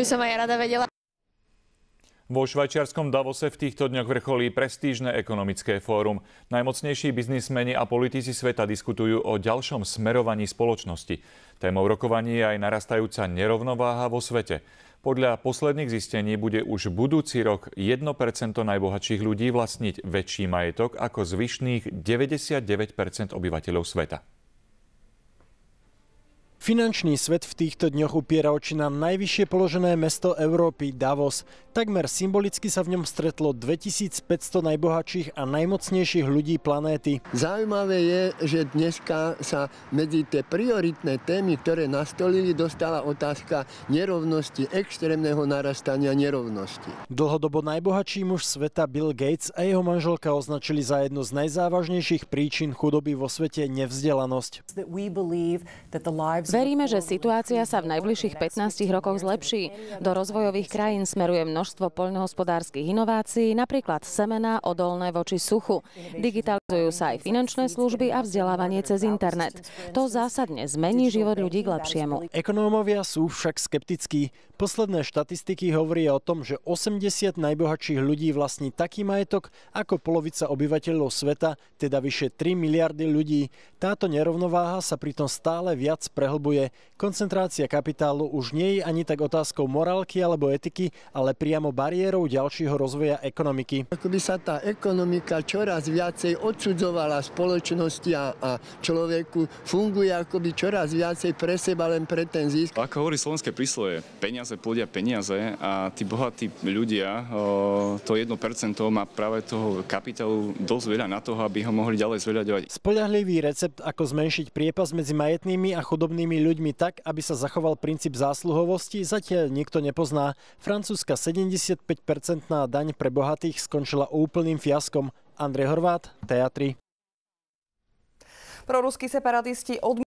By som aj rada vedela. Vo švajčiarskom Davose v týchto dňoch vrcholí prestížne ekonomické fórum. Najmocnejší biznismeni a politici sveta diskutujú o ďalšom smerovaní spoločnosti. Témou rokovaní je aj narastajúca nerovnováha vo svete. Podľa posledných zistení bude už budúci rok 1% najbohatších ľudí vlastniť väčší majetok ako zvyšných 99% obyvateľov sveta. Finančný svet v týchto dňoch upiera oči na najvyššie položené mesto Európy, Davos. Takmer symbolicky sa v ňom stretlo 2500 najbohatších a najmocnejších ľudí planéty. Zaujímavé je, že dneska sa medzi tie prioritné témy, ktoré nastolili, dostala otázka nerovnosti, extrémneho narastania nerovnosti. Dlhodobo najbohatší muž sveta Bill Gates a jeho manželka označili za jednu z najzávažnejších príčin chudoby vo svete nevzdelanosť. Veríme, že situácia sa v najbližších 15 rokoch zlepší. Do rozvojových krajín smeruje množstvo poľnohospodárskych inovácií, napríklad semená odolné voči suchu. Digitalizujú sa aj finančné služby a vzdelávanie cez internet. To zásadne zmení život ľudí k lepšiemu. Ekonómovia sú však skeptickí. Posledné štatistiky hovoria o tom, že 80 najbohatších ľudí vlastní taký majetok ako polovica obyvateľov sveta, teda vyše 3 miliardy ľudí. Táto nerovnováha sa pritom stále viac prehlbuje spôsobuje. Koncentrácia kapitálu už nie je ani tak otázkou morálky alebo etiky, ale priamo bariérou ďalšieho rozvoja ekonomiky. Akoby sa tá ekonomika čoraz viacej odsudzovala spoločnosti a, a človeku, funguje akoby čoraz viacej pre seba len pre ten zisk. Ako hovorí slovenské prísloje, peniaze plodia peniaze a tí bohatí ľudia, to 1% má práve toho kapitálu dosť veľa na toho, aby ho mohli ďalej zveľaďovať. Spoľahlivý recept, ako zmenšiť priepas medzi majetnými a chudobnými inými ľuďmi tak, aby sa zachoval princíp zásluhovosti, zatiaľ nikto nepozná. Francúzska 75-percentná daň pre bohatých skončila úplným fiaskom. Andrej Horvát, Teatry. Proruskí separatisti odmietli